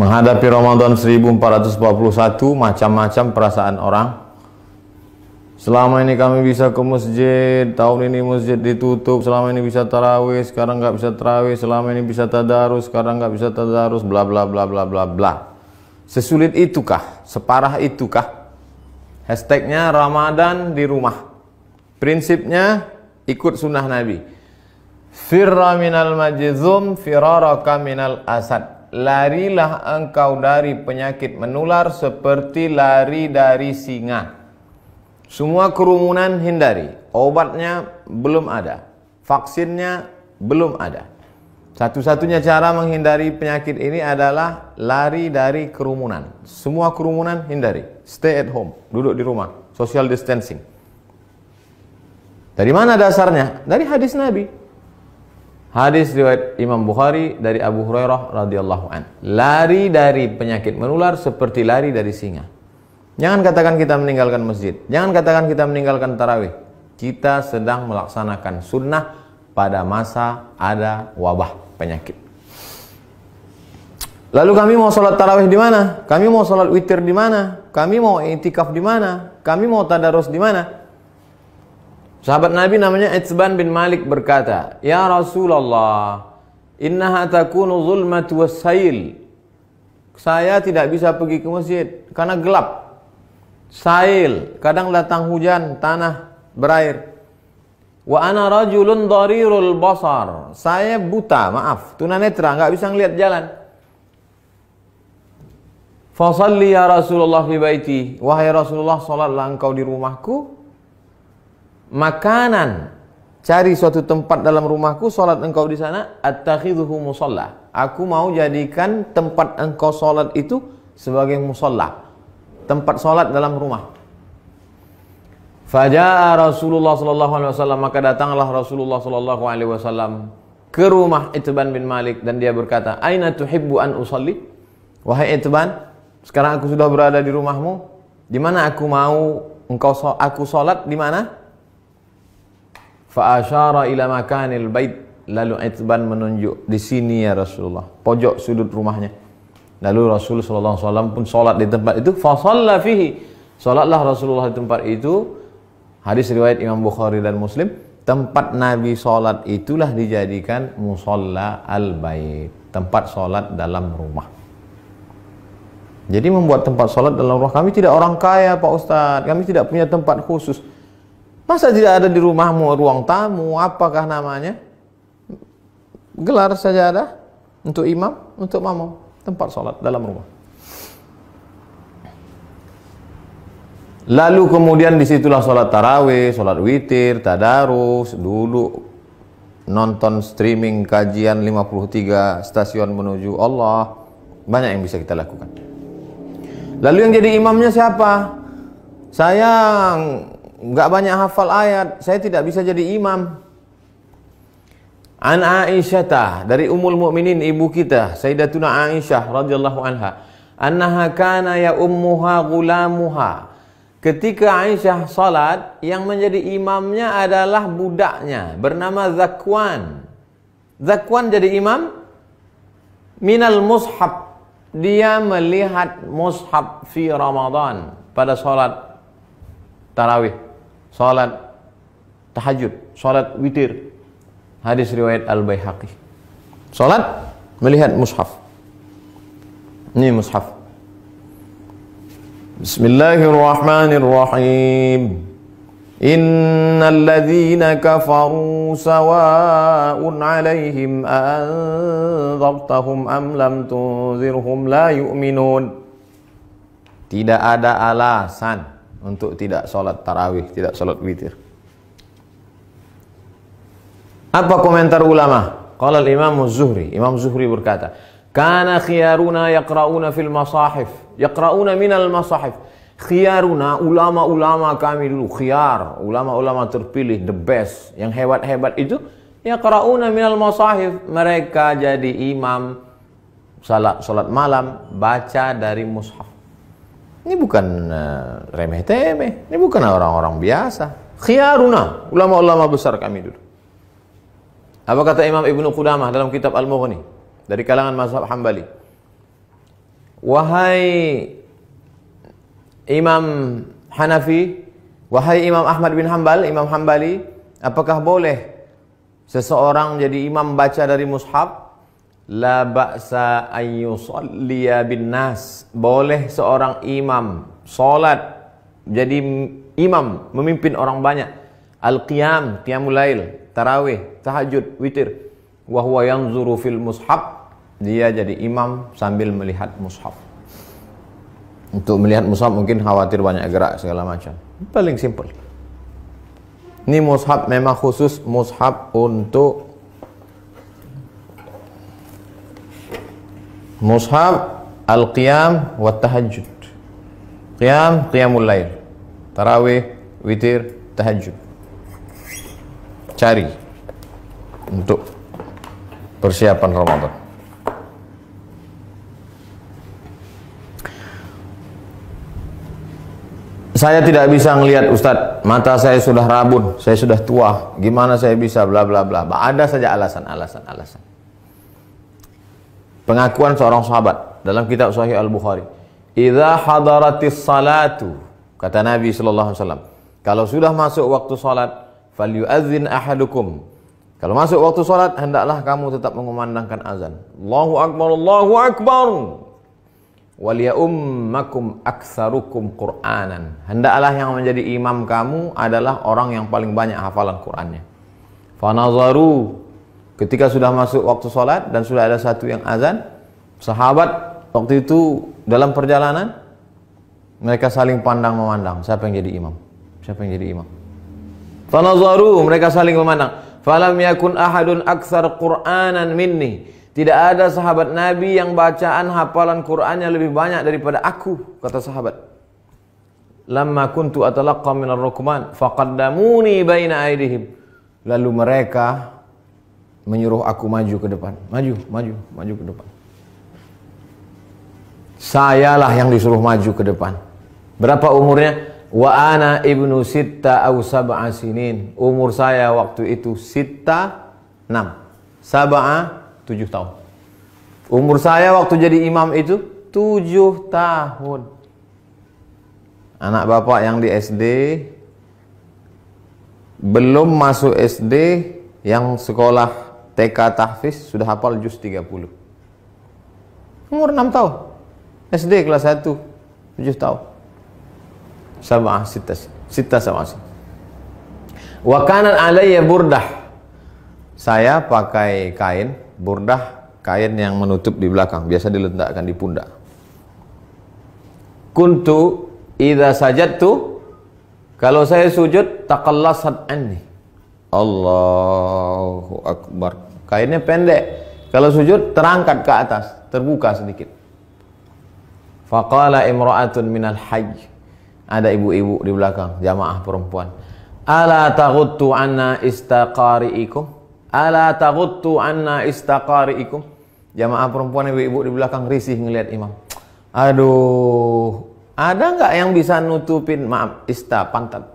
Menghadapi Ramadan 1441 macam-macam perasaan orang. Selama ini kami bisa ke masjid, tahun ini masjid ditutup, selama ini bisa tarawih, sekarang nggak bisa tarawih, selama ini bisa tadarus, sekarang nggak bisa tadarus, bla bla bla bla bla bla. Sesulit itukah? Separah itukah? Hashtagnya Ramadan di rumah. Prinsipnya ikut sunnah Nabi. Firra minal majizum, firaraka minal asad larilah engkau dari penyakit menular seperti lari dari singa. Semua kerumunan hindari. Obatnya belum ada. Vaksinnya belum ada. Satu-satunya cara menghindari penyakit ini adalah lari dari kerumunan. Semua kerumunan hindari. Stay at home, duduk di rumah, social distancing. Dari mana dasarnya? Dari hadis Nabi. Hadis riwayat Imam Bukhari dari Abu Hurairah radhiyallahu an. Lari dari penyakit menular seperti lari dari singa. Jangan katakan kita meninggalkan masjid. Jangan katakan kita meninggalkan tarawih. Kita sedang melaksanakan sunnah pada masa ada wabah penyakit. Lalu kami mau sholat tarawih di mana? Kami mau sholat witir di mana? Kami mau itikaf di mana? Kami mau tadarus di mana? Sahabat Nabi namanya Itsban bin Malik berkata, "Ya Rasulullah, innaha takunu zulmatu wasail." Saya tidak bisa pergi ke masjid karena gelap. Sail, kadang datang hujan, tanah berair. Wa ana rajulun darirul basar. Saya buta, maaf, tunanetra, nggak bisa ngelihat jalan. Fasalli ya Rasulullah fi baiti. Wahai Rasulullah, salatlah engkau di rumahku makanan cari suatu tempat dalam rumahku salat engkau di sana attakhidhuhu musalla aku mau jadikan tempat engkau salat itu sebagai musalla tempat salat dalam rumah Fajar Rasulullah sallallahu alaihi wasallam maka datanglah Rasulullah sallallahu alaihi wasallam ke rumah Itban bin Malik dan dia berkata, "Aina tuhibbu an usalli?" Wahai Itban, sekarang aku sudah berada di rumahmu. Di mana aku mau engkau aku salat di mana? Fa'asyara ila makanil bait. Lalu Itban menunjuk di sini ya Rasulullah, pojok sudut rumahnya. Lalu Rasulullah sallallahu alaihi wasallam pun sholat di tempat itu, fa fihi. Salatlah Rasulullah di tempat itu. Hadis riwayat Imam Bukhari dan Muslim, tempat Nabi sholat itulah dijadikan musalla al-bait, tempat sholat dalam rumah. Jadi membuat tempat sholat dalam rumah kami tidak orang kaya Pak Ustaz, kami tidak punya tempat khusus. Masa tidak ada di rumahmu ruang tamu, apakah namanya? Gelar saja ada untuk imam, untuk makmum, tempat sholat dalam rumah. Lalu kemudian disitulah sholat tarawih, sholat witir, tadarus, dulu nonton streaming kajian 53 stasiun menuju Allah. Banyak yang bisa kita lakukan. Lalu yang jadi imamnya siapa? sayang nggak banyak hafal ayat, saya tidak bisa jadi imam. An Aisyah dari Ummul Mukminin ibu kita Sayyidatuna Aisyah radhiyallahu anha annaha kana ya ummuha gulamuha ketika Aisyah salat yang menjadi imamnya adalah budaknya bernama Zakwan Zakwan jadi imam minal mushab dia melihat mushab fi Ramadan pada salat tarawih salat tahajud, salat witir. Hadis riwayat Al-Baihaqi. Salat melihat mushaf. Ini mushaf. Bismillahirrahmanirrahim. Innal ladzina kafaru sawa'un 'alaihim anzartahum am lam tunzirhum la yu'minun. Tidak ada alasan untuk tidak sholat tarawih, tidak sholat witir. Apa komentar ulama? Qala Imam Zuhri. Imam Zuhri berkata, "Kana khiyaruna yaqra'una fil masahif, yaqra'una minal masahif." Khiyaruna ulama-ulama kami dulu khiyar, ulama-ulama terpilih the best, yang hebat-hebat itu yaqra'una minal masahif. Mereka jadi imam salat salat malam baca dari mushaf. Ini bukan eh, remeh-temeh, ini bukan orang-orang biasa. Khiaruna, ulama-ulama besar kami dulu. Apa kata Imam Ibnu Qudamah dalam kitab Al-Mughni dari kalangan mazhab Hambali? Wahai Imam Hanafi, wahai Imam Ahmad bin Hambal, Imam Hambali, apakah boleh seseorang jadi imam baca dari mushaf la ba'sa ayyusalliya bin nas. Boleh seorang imam salat jadi imam memimpin orang banyak. Al-qiyam, qiyamul lail, tarawih, tahajud, witir. Wa huwa yanzuru fil mushaf. Dia jadi imam sambil melihat mushaf. Untuk melihat mushaf mungkin khawatir banyak gerak segala macam. Paling simple. Ini mushaf memang khusus mushaf untuk mushaf al-qiyam wa tahajjud qiyam qiyamul lail tarawih witir tahajud cari untuk persiapan Ramadan saya tidak bisa melihat Ustadz, mata saya sudah rabun, saya sudah tua, gimana saya bisa bla bla bla. Ada saja alasan-alasan alasan. Pengakuan seorang sahabat dalam kitab Sahih Al-Bukhari. Idza hadaratis salatu kata Nabi sallallahu alaihi wasallam, kalau sudah masuk waktu salat, falyu'adzin ahadukum. Kalau masuk waktu salat, hendaklah kamu tetap mengumandangkan azan. Allahu akbar, Allahu akbar. wal Waliyummakum aksarukum Qur'anan. Hendaklah yang menjadi imam kamu adalah orang yang paling banyak hafalan Qur'annya. Fanazaru Ketika sudah masuk waktu sholat dan sudah ada satu yang azan, sahabat waktu itu dalam perjalanan mereka saling pandang memandang. Siapa yang jadi imam? Siapa yang jadi imam? Fanazaru mereka saling memandang. Falam yakun ahadun aksar Qur'anan minni. Tidak ada sahabat Nabi yang bacaan hafalan Qur'annya lebih banyak daripada aku, kata sahabat. Lama kuntu atalaqqa minar rukman faqaddamuni baina aidihim. Lalu mereka menyuruh aku maju ke depan. Maju, maju, maju ke depan. Sayalah yang disuruh maju ke depan. Berapa umurnya? Wa ana ibnu sitta au sab'a Umur saya waktu itu sitta enam. Sab'a tujuh tahun. Umur saya waktu jadi imam itu tujuh tahun. Anak bapak yang di SD belum masuk SD yang sekolah TK tahfiz sudah hafal juz 30. Umur 6 tahun. SD kelas 1 7 tahun. Sama sita sita sama sih Wa kanan alayya burdah. Saya pakai kain burdah kain yang menutup di belakang, biasa diletakkan di pundak. Kuntu idza sajadtu kalau saya sujud taqallasat anni. Allahu akbar. Kainnya pendek. Kalau sujud terangkat ke atas, terbuka sedikit. Faqala imra'atun minal hajj. Ada ibu-ibu di belakang, jamaah perempuan. Ala taghuttu anna istaqari'ikum. Ala taghuttu anna istaqari'ikum. Jamaah perempuan ibu-ibu di belakang risih ngelihat imam. Aduh, ada nggak yang bisa nutupin maaf ista pantat?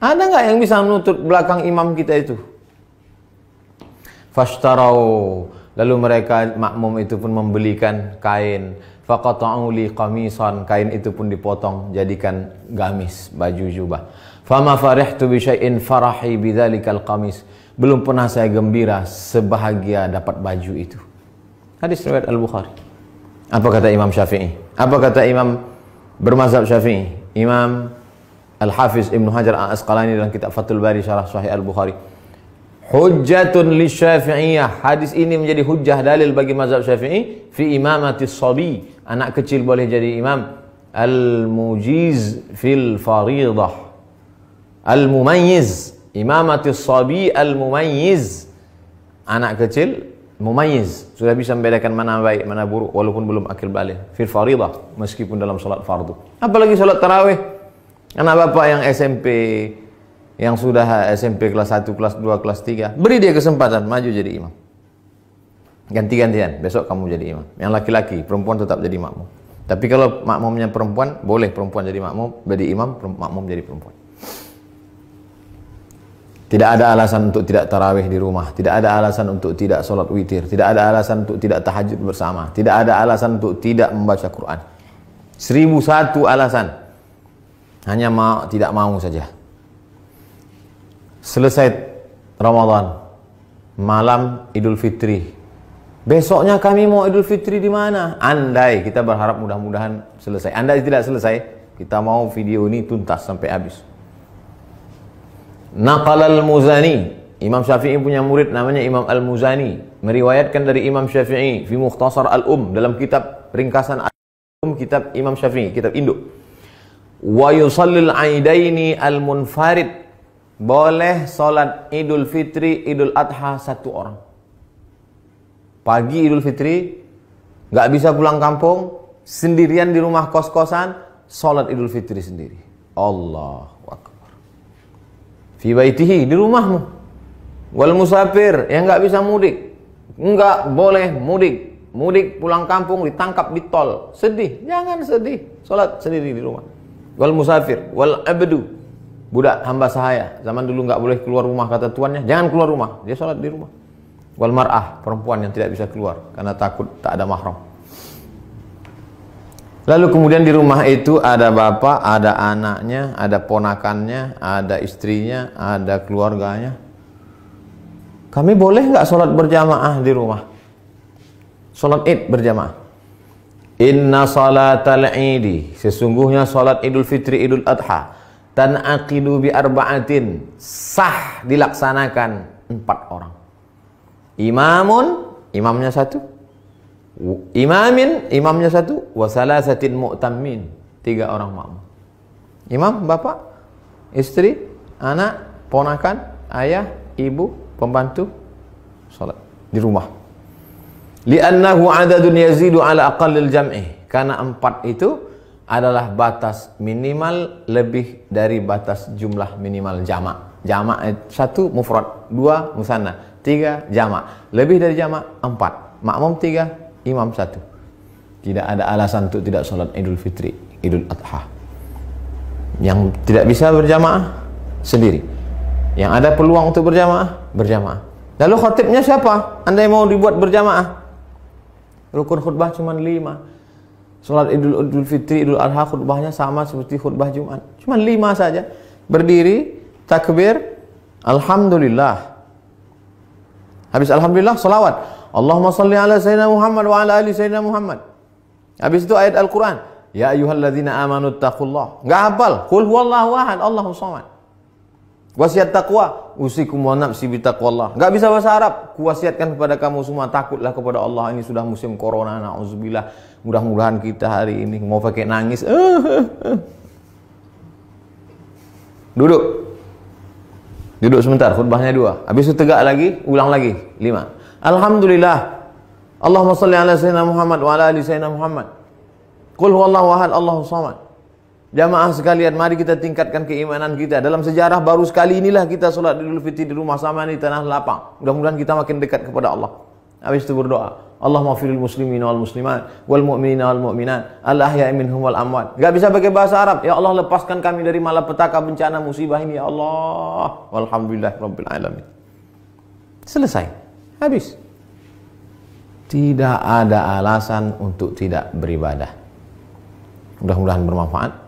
Ada nggak yang bisa nutup belakang imam kita itu? fashtarau lalu mereka makmum itu pun membelikan kain faqata'u li qamisan kain itu pun dipotong jadikan gamis baju jubah fama farihtu bi syai'in farahi bidzalikal qamis belum pernah saya gembira sebahagia dapat baju itu hadis riwayat al-bukhari apa kata Imam Syafi'i apa kata Imam bermazhab Syafi'i Imam Al-Hafiz Ibnu Hajar Al-Asqalani dalam kitab Fathul Bari Syarah Sahih Al-Bukhari Hujjatun li syafi'iyah. Hadis ini menjadi hujah dalil bagi mazhab syafi'i. Fi imamati sabi. Anak kecil boleh jadi imam. Al-mujiz fil faridah. Al-mumayyiz. Imamati sabi al-mumayyiz. Anak kecil mumayyiz. Sudah bisa membedakan mana baik, mana buruk. Walaupun belum akil baligh Fil faridah. Meskipun dalam salat fardu. Apalagi salat tarawih. Anak bapak yang SMP, yang sudah SMP kelas 1, kelas 2, kelas 3, beri dia kesempatan maju jadi imam. Ganti-gantian, besok kamu jadi imam. Yang laki-laki, perempuan tetap jadi makmum. Tapi kalau makmumnya perempuan, boleh perempuan jadi makmum, jadi imam, makmum jadi perempuan. Tidak ada alasan untuk tidak tarawih di rumah, tidak ada alasan untuk tidak sholat witir, tidak ada alasan untuk tidak tahajud bersama, tidak ada alasan untuk tidak membaca Quran. Seribu satu alasan, hanya mau tidak mau saja selesai Ramadan malam Idul Fitri besoknya kami mau Idul Fitri di mana andai kita berharap mudah-mudahan selesai andai tidak selesai kita mau video ini tuntas sampai habis Naqal al-Muzani Imam Syafi'i punya murid namanya Imam Al-Muzani meriwayatkan dari Imam Syafi'i fi Mukhtasar Al-Um dalam kitab ringkasan Al-Um kitab Imam Syafi'i kitab induk wa yusallil aidaini al-munfarid boleh sholat Idul Fitri, Idul Adha satu orang. Pagi Idul Fitri, nggak bisa pulang kampung, sendirian di rumah kos-kosan, sholat Idul Fitri sendiri. Allah Akbar. Fi baitihi, di rumahmu. Wal musafir, yang nggak bisa mudik. Nggak boleh mudik. Mudik pulang kampung ditangkap di tol. Sedih, jangan sedih. Sholat sendiri di rumah. Wal musafir, wal abdu, budak hamba sahaya zaman dulu nggak boleh keluar rumah kata tuannya jangan keluar rumah dia sholat di rumah wal mar'ah perempuan yang tidak bisa keluar karena takut tak ada mahram lalu kemudian di rumah itu ada bapak ada anaknya ada ponakannya ada istrinya ada keluarganya kami boleh nggak sholat berjamaah di rumah sholat id berjamaah inna salatal idi sesungguhnya sholat idul fitri idul adha dan aqidu bi arba'atin sah dilaksanakan empat orang imamun imamnya satu imamin imamnya satu wasala satin mu'tamin tiga orang makmum imam bapak istri anak ponakan ayah ibu pembantu salat di rumah li'annahu adadun yazidu ala aqallil jam'i karena empat itu adalah batas minimal lebih dari batas jumlah minimal jamak. Jamak eh, satu mufrad, dua musanna, tiga jamak. Lebih dari jamak empat. Makmum tiga, imam satu. Tidak ada alasan untuk tidak sholat Idul Fitri, Idul Adha. Yang tidak bisa berjamaah sendiri. Yang ada peluang untuk berjamaah, berjamaah. Lalu khotibnya siapa? Anda yang mau dibuat berjamaah? Rukun khutbah cuma lima Sholat Idul, Idul Fitri, Idul Adha khutbahnya sama seperti khutbah Jumat. Cuma lima saja. Berdiri, takbir, Alhamdulillah. Habis Alhamdulillah, salawat. Allahumma salli ala Sayyidina Muhammad wa ala ali Sayyidina Muhammad. Habis itu ayat Al-Quran. Ya ayuhalladzina amanu taqullah. Enggak hafal. Kul huwallahu ahad, Allahu samad. Wasiat takwa, usikum wa nafsi bitaqwallah. Enggak bisa bahasa Arab. Kuwasiatkan kepada kamu semua takutlah kepada Allah. Ini sudah musim corona, nauzubillah. Mudah-mudahan kita hari ini mau pakai nangis. Duduk. Duduk sebentar, khutbahnya dua. Habis itu tegak lagi, ulang lagi. Lima. Alhamdulillah. Allahumma salli ala sayyidina Muhammad wa ala ali sayyidina Muhammad. Qul huwallahu ahad, Allahu samad. Jamaah sekalian, mari kita tingkatkan keimanan kita. Dalam sejarah baru sekali inilah kita sholat Idul Fitri di rumah sama di tanah lapang. Mudah-mudahan kita makin dekat kepada Allah. Habis itu berdoa. Allahumma firil muslimin wal muslimat wal mu'minina wal mu'minat al ahya'i minhum wal amwat. Gak bisa pakai bahasa Arab. Ya Allah lepaskan kami dari malapetaka bencana musibah ini ya Allah. Walhamdulillah rabbil alamin. Selesai. Habis. Tidak ada alasan untuk tidak beribadah. Mudah-mudahan bermanfaat.